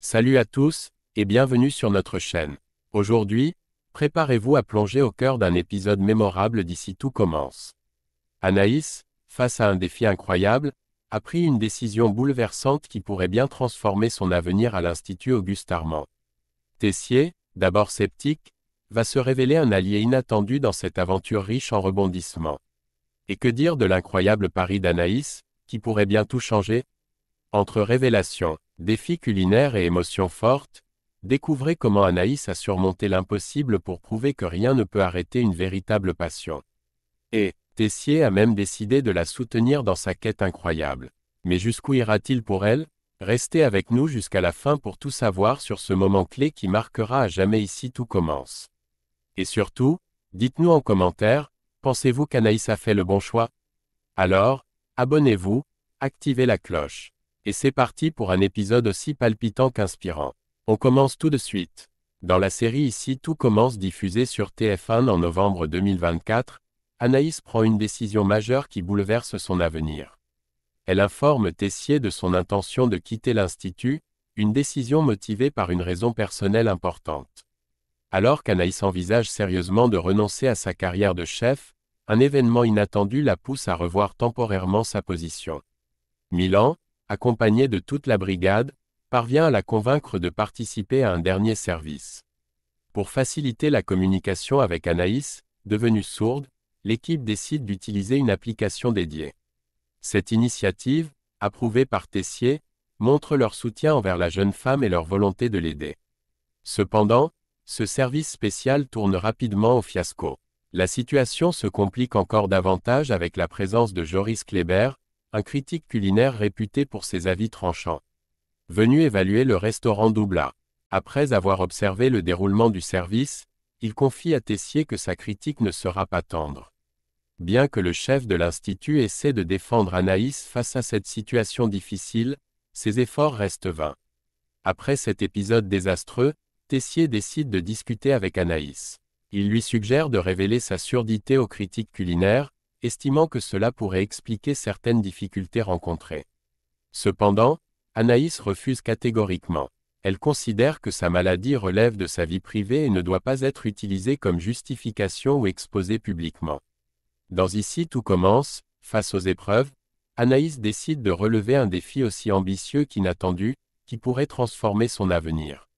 Salut à tous, et bienvenue sur notre chaîne. Aujourd'hui, préparez-vous à plonger au cœur d'un épisode mémorable d'ici tout commence. Anaïs, face à un défi incroyable, a pris une décision bouleversante qui pourrait bien transformer son avenir à l'Institut Auguste Armand. Tessier, d'abord sceptique, va se révéler un allié inattendu dans cette aventure riche en rebondissements. Et que dire de l'incroyable pari d'Anaïs, qui pourrait bien tout changer Entre révélations, Défi culinaire et émotions fortes, découvrez comment Anaïs a surmonté l'impossible pour prouver que rien ne peut arrêter une véritable passion. Et, Tessier a même décidé de la soutenir dans sa quête incroyable. Mais jusqu'où ira-t-il pour elle Restez avec nous jusqu'à la fin pour tout savoir sur ce moment clé qui marquera à jamais ici tout commence. Et surtout, dites-nous en commentaire, pensez-vous qu'Anaïs a fait le bon choix Alors, abonnez-vous, activez la cloche. Et c'est parti pour un épisode aussi palpitant qu'inspirant. On commence tout de suite. Dans la série Ici tout commence diffusée sur TF1 en novembre 2024, Anaïs prend une décision majeure qui bouleverse son avenir. Elle informe Tessier de son intention de quitter l'Institut, une décision motivée par une raison personnelle importante. Alors qu'Anaïs envisage sérieusement de renoncer à sa carrière de chef, un événement inattendu la pousse à revoir temporairement sa position. Milan, accompagné de toute la brigade, parvient à la convaincre de participer à un dernier service. Pour faciliter la communication avec Anaïs, devenue sourde, l'équipe décide d'utiliser une application dédiée. Cette initiative, approuvée par Tessier, montre leur soutien envers la jeune femme et leur volonté de l'aider. Cependant, ce service spécial tourne rapidement au fiasco. La situation se complique encore davantage avec la présence de Joris Kléber, un critique culinaire réputé pour ses avis tranchants. Venu évaluer le restaurant Doubla. Après avoir observé le déroulement du service, il confie à Tessier que sa critique ne sera pas tendre. Bien que le chef de l'Institut essaie de défendre Anaïs face à cette situation difficile, ses efforts restent vains. Après cet épisode désastreux, Tessier décide de discuter avec Anaïs. Il lui suggère de révéler sa surdité aux critiques culinaires, estimant que cela pourrait expliquer certaines difficultés rencontrées. Cependant, Anaïs refuse catégoriquement. Elle considère que sa maladie relève de sa vie privée et ne doit pas être utilisée comme justification ou exposée publiquement. Dans Ici tout commence, face aux épreuves, Anaïs décide de relever un défi aussi ambitieux qu'inattendu, qui pourrait transformer son avenir.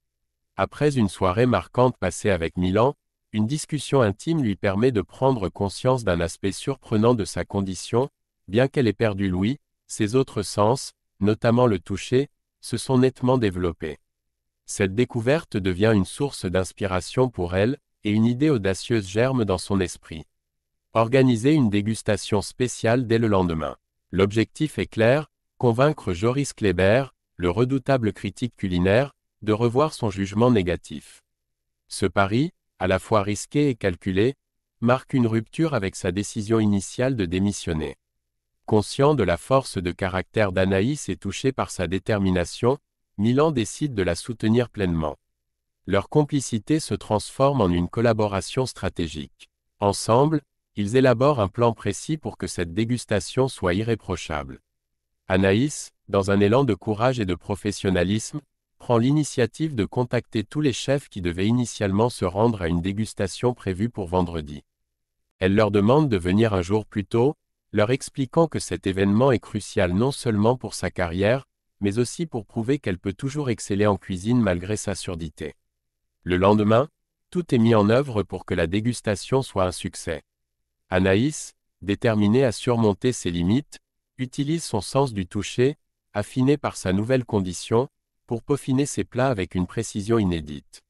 Après une soirée marquante passée avec Milan, une discussion intime lui permet de prendre conscience d'un aspect surprenant de sa condition, bien qu'elle ait perdu l'ouïe, ses autres sens, notamment le toucher, se sont nettement développés. Cette découverte devient une source d'inspiration pour elle, et une idée audacieuse germe dans son esprit. Organiser une dégustation spéciale dès le lendemain. L'objectif est clair, convaincre Joris Kléber, le redoutable critique culinaire, de revoir son jugement négatif. Ce pari, à la fois risqué et calculé, marque une rupture avec sa décision initiale de démissionner. Conscient de la force de caractère d'Anaïs et touché par sa détermination, Milan décide de la soutenir pleinement. Leur complicité se transforme en une collaboration stratégique. Ensemble, ils élaborent un plan précis pour que cette dégustation soit irréprochable. Anaïs, dans un élan de courage et de professionnalisme, prend l'initiative de contacter tous les chefs qui devaient initialement se rendre à une dégustation prévue pour vendredi. Elle leur demande de venir un jour plus tôt, leur expliquant que cet événement est crucial non seulement pour sa carrière, mais aussi pour prouver qu'elle peut toujours exceller en cuisine malgré sa surdité. Le lendemain, tout est mis en œuvre pour que la dégustation soit un succès. Anaïs, déterminée à surmonter ses limites, utilise son sens du toucher, affiné par sa nouvelle condition, pour peaufiner ses plats avec une précision inédite.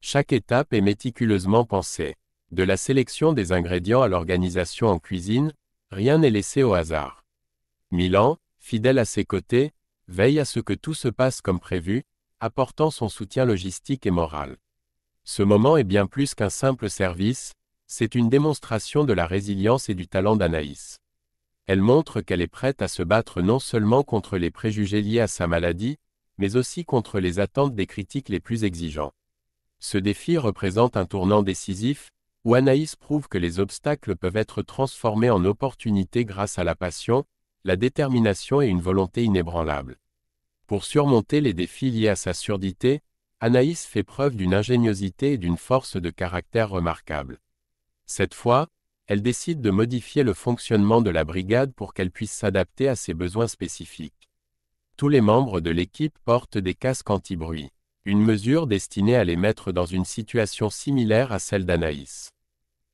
Chaque étape est méticuleusement pensée. De la sélection des ingrédients à l'organisation en cuisine, rien n'est laissé au hasard. Milan, fidèle à ses côtés, veille à ce que tout se passe comme prévu, apportant son soutien logistique et moral. Ce moment est bien plus qu'un simple service, c'est une démonstration de la résilience et du talent d'Anaïs. Elle montre qu'elle est prête à se battre non seulement contre les préjugés liés à sa maladie, mais aussi contre les attentes des critiques les plus exigeants. Ce défi représente un tournant décisif, où Anaïs prouve que les obstacles peuvent être transformés en opportunités grâce à la passion, la détermination et une volonté inébranlable. Pour surmonter les défis liés à sa surdité, Anaïs fait preuve d'une ingéniosité et d'une force de caractère remarquable. Cette fois, elle décide de modifier le fonctionnement de la brigade pour qu'elle puisse s'adapter à ses besoins spécifiques. Tous les membres de l'équipe portent des casques anti-bruit. Une mesure destinée à les mettre dans une situation similaire à celle d'Anaïs.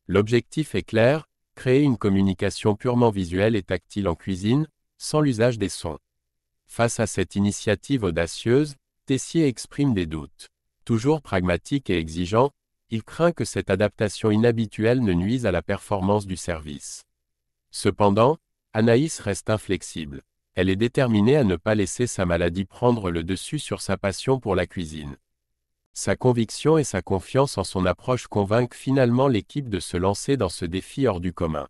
L'objectif est clair, créer une communication purement visuelle et tactile en cuisine, sans l'usage des sons. Face à cette initiative audacieuse, Tessier exprime des doutes. Toujours pragmatique et exigeant, il craint que cette adaptation inhabituelle ne nuise à la performance du service. Cependant, Anaïs reste inflexible elle est déterminée à ne pas laisser sa maladie prendre le dessus sur sa passion pour la cuisine. Sa conviction et sa confiance en son approche convainquent finalement l'équipe de se lancer dans ce défi hors du commun.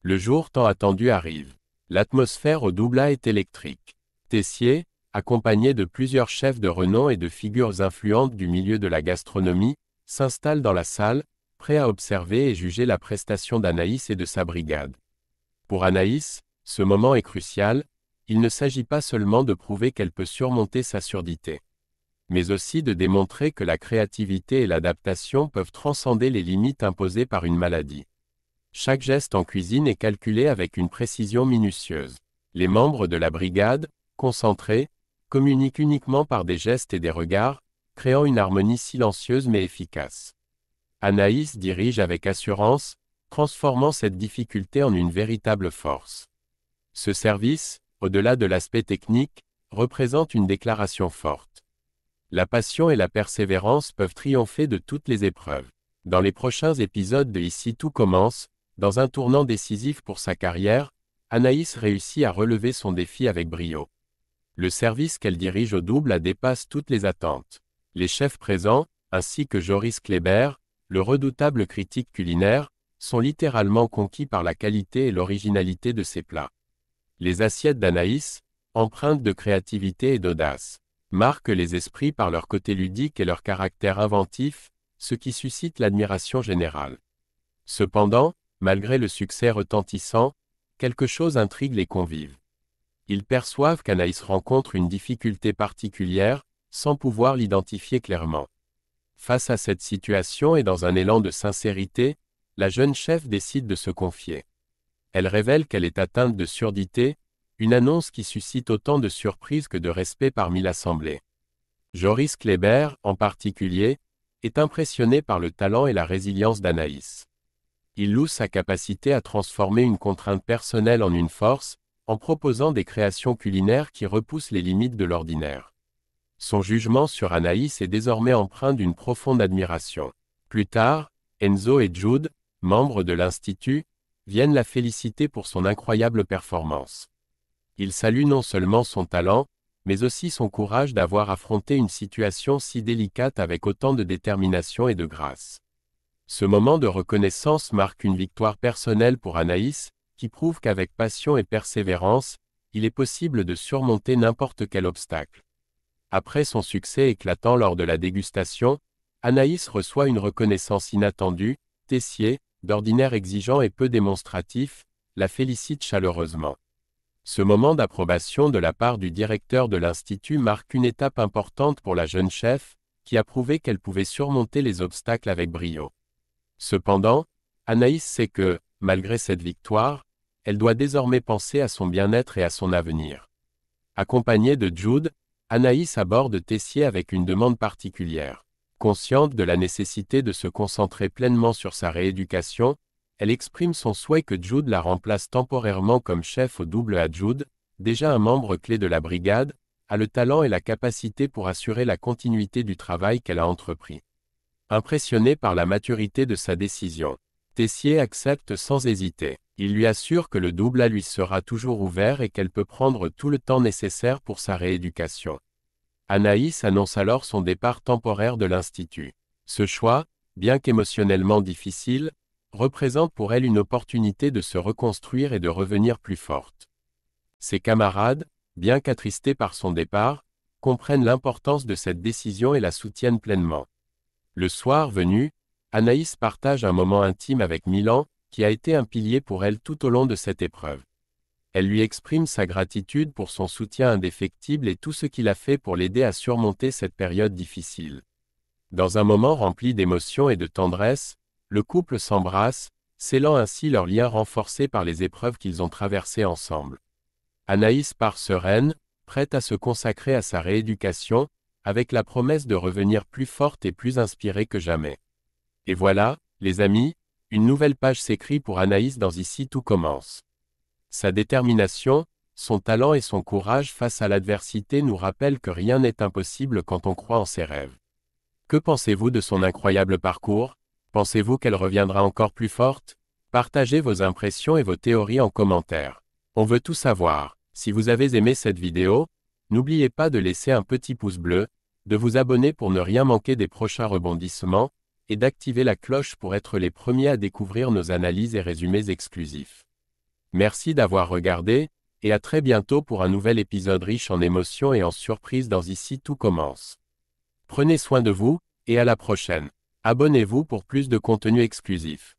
Le jour tant attendu arrive. L'atmosphère au Doubla est électrique. Tessier, accompagné de plusieurs chefs de renom et de figures influentes du milieu de la gastronomie, s'installe dans la salle, prêt à observer et juger la prestation d'Anaïs et de sa brigade. Pour Anaïs, ce moment est crucial, il ne s'agit pas seulement de prouver qu'elle peut surmonter sa surdité, mais aussi de démontrer que la créativité et l'adaptation peuvent transcender les limites imposées par une maladie. Chaque geste en cuisine est calculé avec une précision minutieuse. Les membres de la brigade, concentrés, communiquent uniquement par des gestes et des regards, créant une harmonie silencieuse mais efficace. Anaïs dirige avec assurance, transformant cette difficulté en une véritable force. Ce service, au-delà de l'aspect technique, représente une déclaration forte. La passion et la persévérance peuvent triompher de toutes les épreuves. Dans les prochains épisodes de Ici tout commence, dans un tournant décisif pour sa carrière, Anaïs réussit à relever son défi avec brio. Le service qu'elle dirige au double a dépasse toutes les attentes. Les chefs présents, ainsi que Joris Kléber, le redoutable critique culinaire, sont littéralement conquis par la qualité et l'originalité de ses plats. Les assiettes d'Anaïs, empreintes de créativité et d'audace, marquent les esprits par leur côté ludique et leur caractère inventif, ce qui suscite l'admiration générale. Cependant, malgré le succès retentissant, quelque chose intrigue les convives. Ils perçoivent qu'Anaïs rencontre une difficulté particulière, sans pouvoir l'identifier clairement. Face à cette situation et dans un élan de sincérité, la jeune chef décide de se confier elle révèle qu'elle est atteinte de surdité, une annonce qui suscite autant de surprise que de respect parmi l'Assemblée. Joris Kléber, en particulier, est impressionné par le talent et la résilience d'Anaïs. Il loue sa capacité à transformer une contrainte personnelle en une force, en proposant des créations culinaires qui repoussent les limites de l'ordinaire. Son jugement sur Anaïs est désormais empreint d'une profonde admiration. Plus tard, Enzo et Jude, membres de l'Institut, viennent la féliciter pour son incroyable performance. Il salue non seulement son talent, mais aussi son courage d'avoir affronté une situation si délicate avec autant de détermination et de grâce. Ce moment de reconnaissance marque une victoire personnelle pour Anaïs, qui prouve qu'avec passion et persévérance, il est possible de surmonter n'importe quel obstacle. Après son succès éclatant lors de la dégustation, Anaïs reçoit une reconnaissance inattendue, Tessier, d'ordinaire exigeant et peu démonstratif, la félicite chaleureusement. Ce moment d'approbation de la part du directeur de l'Institut marque une étape importante pour la jeune chef, qui a prouvé qu'elle pouvait surmonter les obstacles avec brio. Cependant, Anaïs sait que, malgré cette victoire, elle doit désormais penser à son bien-être et à son avenir. Accompagnée de Jude, Anaïs aborde Tessier avec une demande particulière. Consciente de la nécessité de se concentrer pleinement sur sa rééducation, elle exprime son souhait que Jude la remplace temporairement comme chef au double à Jude, déjà un membre clé de la brigade, a le talent et la capacité pour assurer la continuité du travail qu'elle a entrepris. Impressionné par la maturité de sa décision, Tessier accepte sans hésiter. Il lui assure que le double à lui sera toujours ouvert et qu'elle peut prendre tout le temps nécessaire pour sa rééducation. Anaïs annonce alors son départ temporaire de l'Institut. Ce choix, bien qu'émotionnellement difficile, représente pour elle une opportunité de se reconstruire et de revenir plus forte. Ses camarades, bien qu'attristés par son départ, comprennent l'importance de cette décision et la soutiennent pleinement. Le soir venu, Anaïs partage un moment intime avec Milan, qui a été un pilier pour elle tout au long de cette épreuve elle lui exprime sa gratitude pour son soutien indéfectible et tout ce qu'il a fait pour l'aider à surmonter cette période difficile. Dans un moment rempli d'émotion et de tendresse, le couple s'embrasse, scellant ainsi leur lien renforcé par les épreuves qu'ils ont traversées ensemble. Anaïs part sereine, prête à se consacrer à sa rééducation, avec la promesse de revenir plus forte et plus inspirée que jamais. Et voilà, les amis, une nouvelle page s'écrit pour Anaïs dans Ici tout commence. Sa détermination, son talent et son courage face à l'adversité nous rappellent que rien n'est impossible quand on croit en ses rêves. Que pensez-vous de son incroyable parcours Pensez-vous qu'elle reviendra encore plus forte Partagez vos impressions et vos théories en commentaire. On veut tout savoir. Si vous avez aimé cette vidéo, n'oubliez pas de laisser un petit pouce bleu, de vous abonner pour ne rien manquer des prochains rebondissements, et d'activer la cloche pour être les premiers à découvrir nos analyses et résumés exclusifs. Merci d'avoir regardé, et à très bientôt pour un nouvel épisode riche en émotions et en surprises dans Ici tout commence. Prenez soin de vous, et à la prochaine. Abonnez-vous pour plus de contenu exclusif.